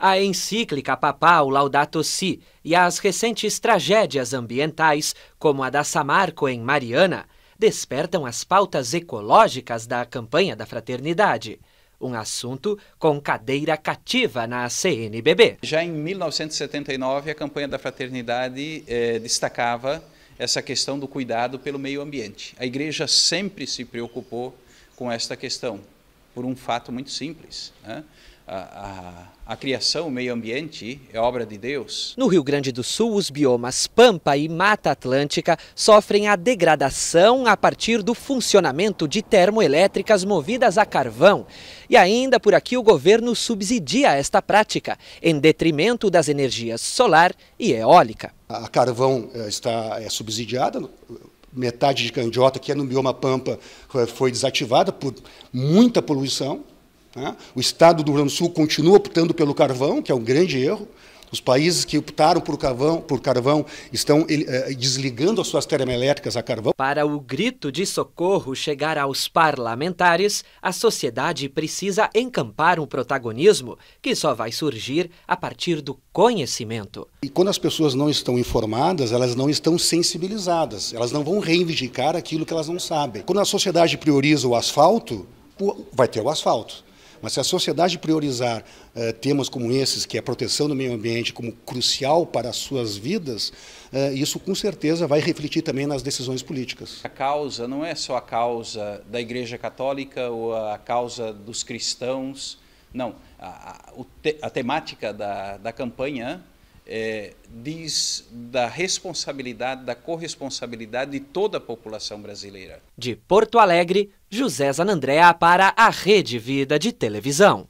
a encíclica papal Laudato Si e as recentes tragédias ambientais, como a da Samarco em Mariana, despertam as pautas ecológicas da campanha da fraternidade. Um assunto com cadeira cativa na CNBB. Já em 1979, a campanha da fraternidade eh, destacava essa questão do cuidado pelo meio ambiente. A igreja sempre se preocupou com esta questão, por um fato muito simples. Né? a, a, criação, o meio ambiente é obra de Deus. No Rio Grande do Sul, os biomas Pampa e Mata Atlântica sofrem a degradação a partir do funcionamento de termoelétricas movidas a carvão. E ainda por aqui o governo subsidia esta prática, em detrimento das energias solar e eólica. A carvão eh, está, é subsidiada, metade de candiota que é no bioma Pampa eh, foi desativada por muita poluição, né? O Estado do Rio Grande do Sul continua optando pelo carvão, que é um grande erro. Os países que optaram por carvão, por carvão estão eh, desligando as suas termoelétricas a carvão. Para o grito de socorro chegar aos parlamentares, a sociedade precisa encampar um protagonismo que só vai surgir a partir do conhecimento. E quando as pessoas não estão informadas, elas não estão sensibilizadas, elas não vão reivindicar aquilo que elas não sabem. Quando a sociedade prioriza o asfalto, vai ter o asfalto. Mas se a sociedade priorizar eh, temas como esses, que é a proteção do meio ambiente como crucial para as suas vidas, eh, isso com certeza vai refletir também nas decisões políticas. A causa não é só a causa da Igreja Católica ou a causa dos cristãos, não. A, a, a temática da, da campanha é, diz da responsabilidade, da corresponsabilidade de toda a população brasileira. De Porto Alegre, José Zanandrea para a Rede Vida de Televisão.